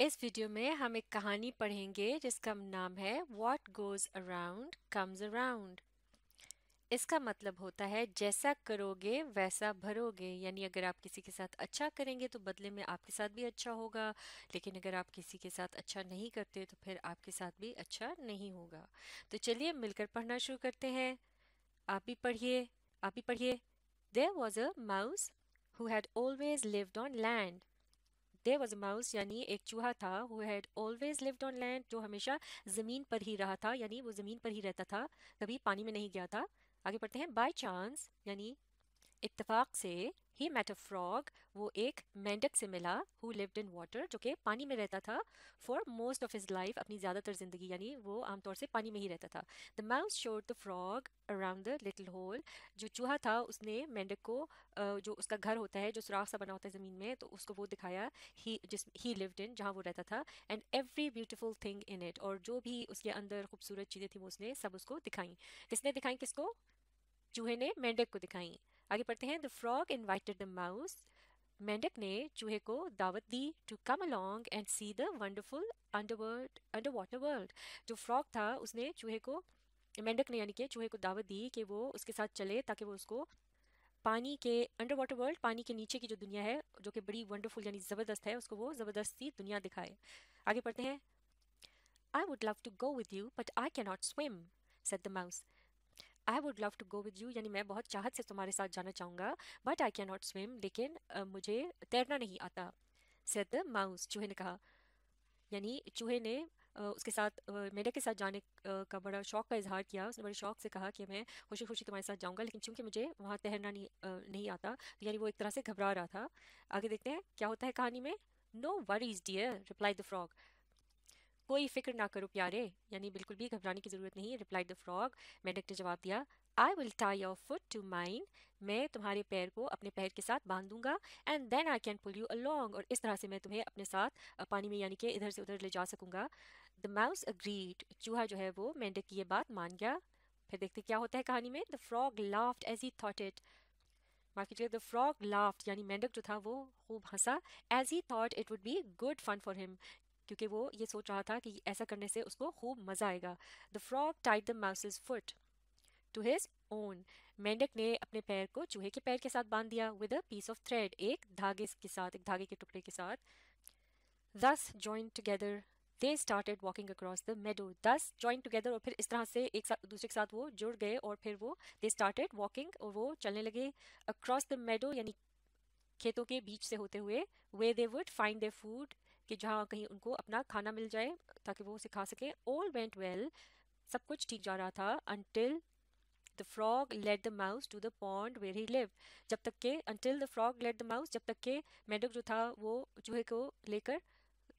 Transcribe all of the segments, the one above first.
इस वीडियो में हम एक कहानी पढ़ेंगे जिसका नाम है what goes around comes around इसका मतलब होता है जैसा करोगे वैसा भरोगे यानी अगर आप किसी के साथ अच्छा करेंगे तो बदले में आपके साथ भी अच्छा होगा लेकिन अगर आप किसी के साथ अच्छा नहीं करते तो फिर आपके साथ भी अच्छा नहीं होगा तो चलिए मिलकर पढ़ना शुरू करते हैं आप भी पढ़िए आप भी पढ़िए there was a mouse who had always lived on land there was mouse यानी एक चूहा था who had always lived on land जो हमेशा ज़मीन पर ही रहा था यानी वो ज़मीन पर ही रहता था कभी पानी में नहीं गया था आगे पढ़ते हैं बाय चांस यानी इतफाक से ही मेट अ फ्रॉग वो एक मेंढक से मिला हु लिव्ड इन वाटर जो कि पानी में रहता था for most of his life अपनी ज़्यादातर ज़िंदगी यानी वो आमतौर से पानी में ही रहता था the mouse showed the frog around the little hole जो चूहा था उसने मेंढक को जो उसका घर होता है जो सुराख सा बना होता है ज़मीन में तो उसको वो दिखाया ही जिस ही लिव्ड इन जहाँ वो रहता था and every beautiful thing in it और जो भी उसके अंदर खूबसूरत चीज़ें थी वो उसने सब उसको दिखाई किसने दिखाई किसको चूहे ने मेंढक को दिखाई आगे पढ़ते हैं the frog invited the mouse मेंढक ने चूहे को दावत दी to come along and see the wonderful underworld under water world जो फ्रॉग था उसने चूहे को मेंढक ने यानी कि चूहे को दावत दी कि वो उसके साथ चले ताकि वो उसको पानी के अंडर वाटर वर्ल्ड पानी के नीचे की जो दुनिया है जो कि बड़ी वंडरफुल यानी ज़बरदस्त है उसको वो ज़बरदस्ती दुनिया दिखाए आगे पढ़ते हैं I would love to go with you but I cannot swim said the mouse I would love to go with you यानी मैं बहुत चाहत से तुम्हारे साथ जाना चाहूँगा but I can not swim लेकिन मुझे तैरना नहीं आता सेट द माउस चूहे ने कहा यानी चूहे ने उसके साथ मेरे के साथ जाने का बड़ा शौक का इजहार किया उसने बड़े शौक से कहा कि मैं खुशी खुशी तुम्हारे साथ जाऊंगा लेकिन चूंकि मुझे वहाँ तैरना नहीं नहीं आता तो यानी वो एक तरह से घबरा रहा था आगे देखते हैं क्या होता है कहानी में no worries dear replied the frog कोई फिक्र ना करो प्यारे यानी बिल्कुल भी घबराने की ज़रूरत नहीं रिप्लाइड द फ्रॉग मेंढक ने जवाब दिया I will tie your foot to mine मैं तुम्हारे पैर को अपने पैर के साथ बांध दूंगा and then I can pull you along और इस तरह से मैं तुम्हें अपने साथ पानी में यानी कि इधर से उधर ले जा सकूंगा द माउस अग्रीड चूहा जो है वो मेंढक की ये बात मान गया फिर देखते क्या होता है कहानी में the frog laughed as he thought it माफी चाहिए द फ्रॉग लाफ्ट यानी मेंढक जो था वो खूब हंसा as he thought it would be good fun for him क्योंकि वो ये सोच रहा था कि ऐसा करने से उसको खूब मज़ा आएगा the frog tied the mouse's foot to his own मेंढक ने अपने पैर को चूहे के पैर के साथ बांध दिया with a piece of thread एक धागे के साथ एक धागे के टुकड़े के साथ thus joined together they started walking across the meadow thus joined together और फिर इस तरह से एक साथ दूसरे के साथ वो जुड़ गए और फिर वो दे स्टार्टेड वॉकिंग और वो चलने लगे अक्रॉस द मेडो यानी खेतों के बीच से होते हुए where they would find their food कि जहाँ कहीं उनको अपना खाना मिल जाए ताकि वो उसे खा सकें ऑल वेंट वेल सब कुछ ठीक जा रहा था until the frog led the mouse to the pond where he live जब तक के until the frog led the mouse जब तक के मेंढक जो था वो चूहे को लेकर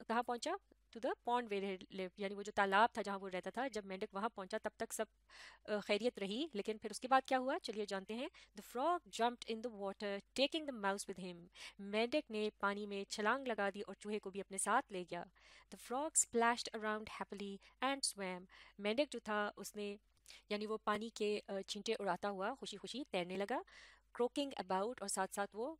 कहाँ पहुँचा to the pond where live यानी वो जो तालाब था जहाँ वो रहता था जब मेंढक वहाँ पहुँचा तब तक सब खैरियत रही लेकिन फिर उसके बाद क्या हुआ चलिए जानते हैं the frog jumped in the water taking the mouse with him मेंढक ने पानी में छलांग लगा दी और चूहे को भी अपने साथ ले गया the frog splashed around happily and swam मेंढक जो था उसने यानी वो पानी के छींटे उड़ाता हुआ खुशी खुशी तैरने लगा क्रोकिंग अबाउट और साथ साथ वो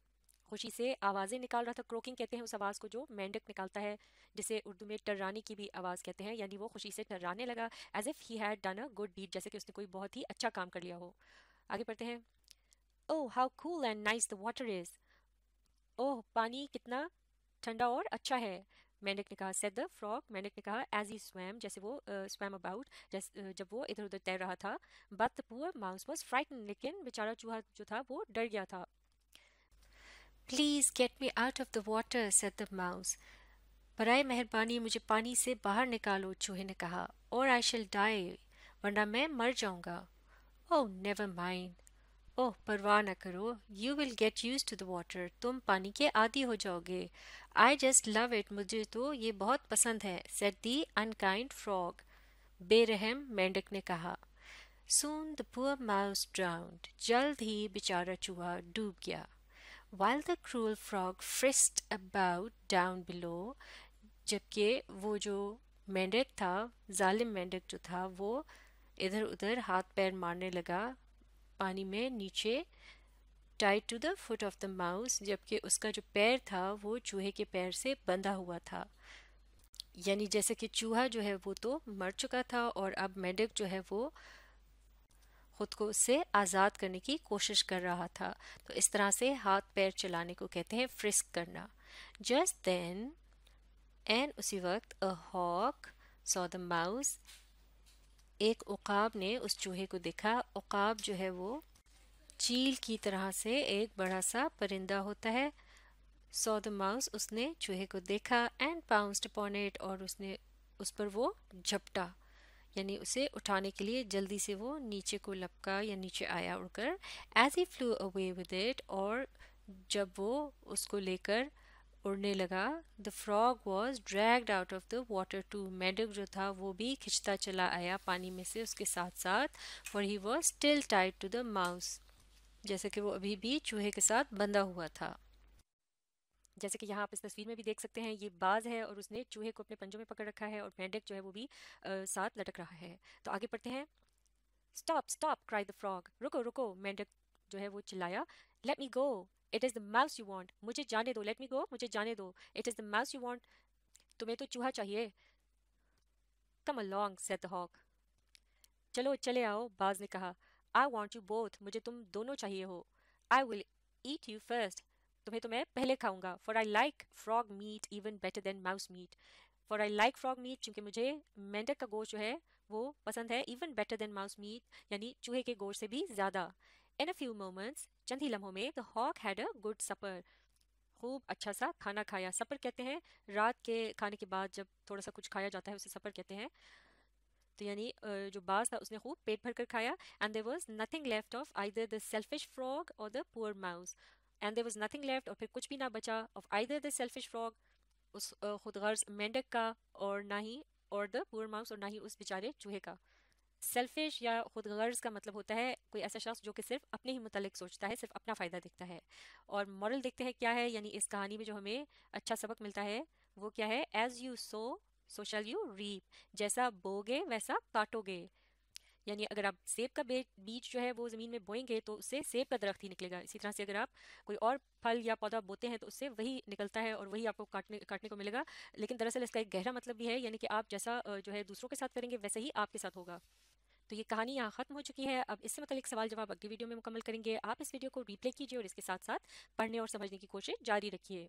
खुशी से आवाज़ें निकाल रहा था क्रोकिंग कहते हैं उस आवाज़ को जो मेंढक निकालता है जिसे उर्दू में टर्राने की भी आवाज़ कहते हैं यानी वो खुशी से टर्राने लगा as if he had done a good deed जैसे कि उसने कोई बहुत ही अच्छा काम कर लिया हो आगे पढ़ते हैं oh how cool and nice the water is oh पानी कितना ठंडा और अच्छा है मेंढक ने कहा सेद द फ्रॉक मेंढक ने कहा एज ई स्वैम जैसे वो स्वैम uh, अबाउट uh, जब वो इधर उधर तैर रहा था but the poor mouse was frightened लेकिन बेचारा चूहा जो था वो डर गया था please get me out of the water said the mouse बरए मेहरबानी मुझे पानी से बाहर निकालो चूहे ने कहा और आई शेल डाई वरना मैं मर जाऊँगा ओह नेवर माइंड ओह परवाह ना करो you will get used to the water तुम पानी के आदि हो जाओगे आई जस्ट लव इट मुझे तो ये बहुत पसंद है सेट दी अनकाइंड फ्रॉग बेरहम मेंढक ने कहा soon the poor mouse drowned जल्द ही बेचारा चूहा डूब गया while the cruel frog frisked about down below जबकि वो जो मेंढक था जालिम मेंढक जो था वो इधर उधर हाथ पैर मारने लगा पानी में नीचे tied to the foot of the mouse जबकि उसका जो पैर था वो चूहे के पैर से बंधा हुआ था यानी जैसे कि चूहा जो है वो तो मर चुका था और अब मेंढक जो है वो खुद को उससे आज़ाद करने की कोशिश कर रहा था तो इस तरह से हाथ पैर चलाने को कहते हैं फ्रिस्क करना जस्ट देन एंड उसी वक्त a hawk saw the mouse एक उकाब ने उस चूहे को देखा उकाब जो है वो चील की तरह से एक बड़ा सा परिंदा होता है सॉ द माउस उसने चूहे को देखा एंड पाउंस्ड अपॉन इट और उसने उस पर वो झपटा यानी उसे उठाने के लिए जल्दी से वो नीचे को लपका या नीचे आया उड़कर as he flew away with it और जब वो उसको लेकर उड़ने लगा the frog was dragged out of the water too मेडक जो था वो भी खिंचता चला आया पानी में से उसके साथ साथ और he was still tied to the mouse जैसे कि वो अभी भी चूहे के साथ बंधा हुआ था जैसे कि यहाँ आप इस तस्वीर में भी देख सकते हैं ये बाज है और उसने चूहे को अपने पंजों में पकड़ रखा है और मेंढक जो है वो भी आ, साथ लटक रहा है तो आगे पढ़ते हैं stop stop cried the frog रुको रुको मेंढक जो है वो चिल्लाया let me go it is the mouse you want मुझे जाने दो लेट मी गो मुझे जाने दो it is the mouse you want तुम्हें तो चूहा चाहिए come along said the hawk चलो चले आओ बाज ने कहा आई वॉन्ट यू बोथ मुझे तुम दोनों चाहिए हो I will eat you first तुम्हें तो मैं पहले खाऊंगा for I like frog meat even better than mouse meat for I like frog meat क्योंकि मुझे मेंढक का गोश्त जो है वो पसंद है even better than mouse meat यानी चूहे के गोश्त से भी ज़्यादा इन अ फ्यू मोमेंट्स चंद ही लम्हों में the hawk had a good supper खूब अच्छा सा खाना खाया सपर कहते हैं रात के खाने के बाद जब थोड़ा सा कुछ खाया जाता है उसे सपर कहते हैं तो यानी जो बास था उसने खूब पेट भर कर खाया and there was nothing left of either the selfish frog और the poor mouse and there was nothing left और फिर कुछ भी ना बचा ऑफ आई द सेल्फिश फ्रॉग उस खुद गर्ज मेंढक का और ना ही और द पुअर माउस और ना ही उस बेचारे चूहे का सेल्फिश या खुद गर्ज का मतलब होता है कोई ऐसा शख्स जो कि सिर्फ अपने ही मुतलिक सोचता है सिर्फ अपना फ़ायदा देखता है और मॉरल देखते हैं क्या है यानी इस कहानी में जो हमें अच्छा सबक मिलता है वो क्या है as you sow so shall you reap जैसा बोगे वैसा काटोगे यानी अगर आप सेब का बीज जो है वो ज़मीन में बोएंगे तो उससे सेब का दरख्त ही निकलेगा इसी तरह से अगर आप कोई और फल या पौधा बोते हैं तो उससे वही निकलता है और वही आपको काटने काटने को मिलेगा लेकिन दरअसल इसका एक गहरा मतलब भी है यानी कि आप जैसा जो है दूसरों के साथ करेंगे वैसे ही आपके साथ होगा तो ये कहानी यहाँ ख़त्म हो चुकी है अब इससे मतलब सवाल जवाब अगली वीडियो में मुकम्मल करेंगे आप इस वीडियो को रिप्ले कीजिए और इसके साथ साथ पढ़ने और समझने की कोशिश जारी रखिए